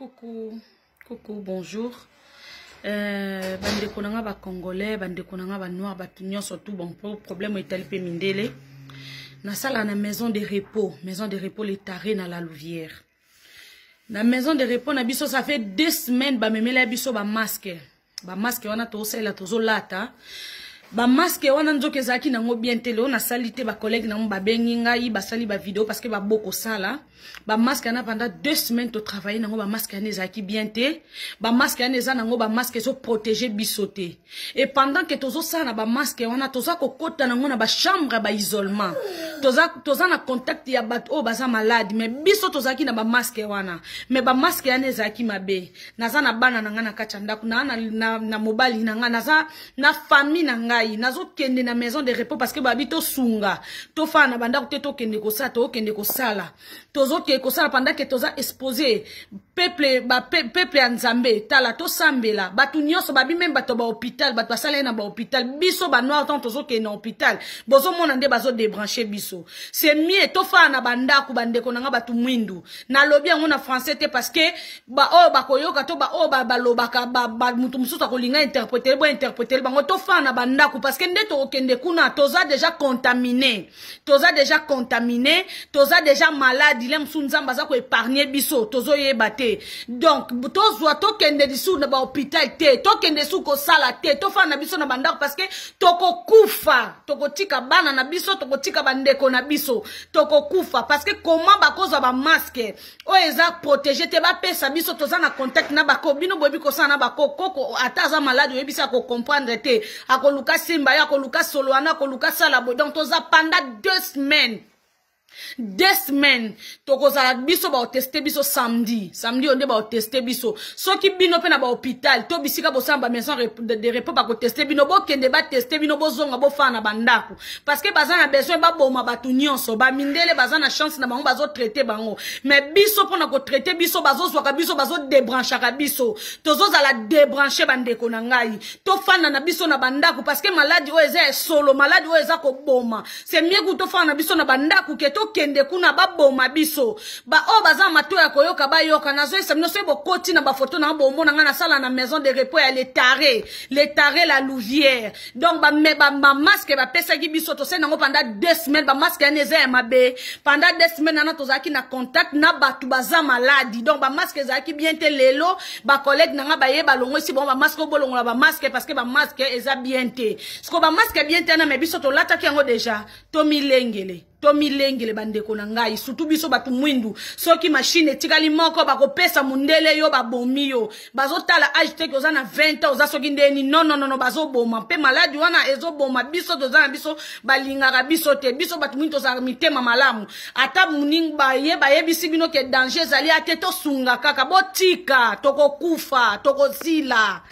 coucou coucou bonjour euh, bandeko na congolais, bande bandeko na nga banoir bato surtout bon problème etali mpe Na sala na maison de repos maison de repos letare na la louvière na maison de repos na biso ça fait deux semaines bamemela ya biso bamaske bamaske wana tosalela lata. bamaske wana nzoki ezalaki nango bien te leo nasali te bacollege nango babengi ngai basali bavideo parceke babo kosala bamaske yana panda deux semaines totravaille nango bamaske yana ezalaki bien te bamaske yana eza nango bamaske ezoprotege biso te e pendant ke tozosala na bamaske wana toza kokɔta nango na bachambre ya baisolement toza, toza na contact ya bato oyo baza malade me biso tozalaki na bamaske wana me bamaske yana ezalaki mabe naza na bana na ngai na kati ya ndako na, na, na, na mobali na ngai naza na famille na ngai ngai nazokende na maison de repos parce que babi tosunga tofaa na bandako te tokende kosala tokende kosala tozokende kosala pendant ke toza expose peuple ya nzambe tala tosambela bato nyonso babi meme bato bahopital bato basalai na bahopital biso banoir tan tozokende na hopital bozomona nde bazodebranche biso se mie tofaa na bandako bandeko na nga bato mwindu nalobi yango na français te parce que baoyo oh, bakoyoka to baoyo oh, balobaka mutu mosusu akolinga interpretele bo interpretele bango tofaa na bandako ndako parce que nde tokokende kuna toza déjà contamine toza déjà contamine toza déjà maladi le mosusu nzambe aza koépargne biso tozoyeba te donc tozwa tokende lisu na bahopital te tokende su kosala te tofana na biso na bandako parce que tokokufa tokotika bana na biso tokotika bandeko na biso tokokufa parce que koma bakozwa bamaske oyo eza protege te bapesa biso toza na contact na bako bino boyebi kosala na bakokoko ata aza maladi oyebisi akokomprendre te akoluka simba ya koluka solo wana koluka sala boye donc toza pendant deux semaines deux semaines tokozala biso baoteste biso samedi samedi yo nde baoteste biso soki bino mpe na bahopital to bisika bosala bamaison de repos bakoteste bino bokende bateste bino bozonga bofaa na bandako parceke baza na besoin baboma bato nyonso bamindele baza na chance na bango bazotraite bango me biso mpona kotraite biso bazozwaka biso bazodebranchaka biso tozozala debranche bandeko na ngai tofanda na biso na bandako parceke maladi oyo eza esolo maladi oyo eza koboma se mieux kutu tofanda na biso na bandako ke to tokende kuna baboma biso baoyo oh, baza mato ya koyoka bayoka nazoyesa bino soki bokoti na bafoto na bombo na ngai nasala na maison de repos ya letare letare la louvière donc bamamaske bapesaki biso tosali nango pendant deux semaines bamaske yani eza ya mabe pendant deux semaines wana tozalaki na contact na bato baza maladi donc bamaske ezalaki bien te lelo bacollege na ngai baye balongwisi bango bamaske obolongola bamaske parceke bamaske eza bien te siko bamaske bien te na me biso tolataki yango deja tomilengele tomilengele bandeko na ngai sutu biso bato mwindu soki mashine etikali moko bakopesa mondele yo babomi yo bazotala age ah, teke oza na 20 ans oza soki ndeni nononono bazoboma mpe maladi wana ezoboma biso toza na biso balingaka biso te biso bato mwindu tozalaka mitema malamu ata baye bayebisi bino ke danger ezali ate tosunga kaka botika tokokufa tokozila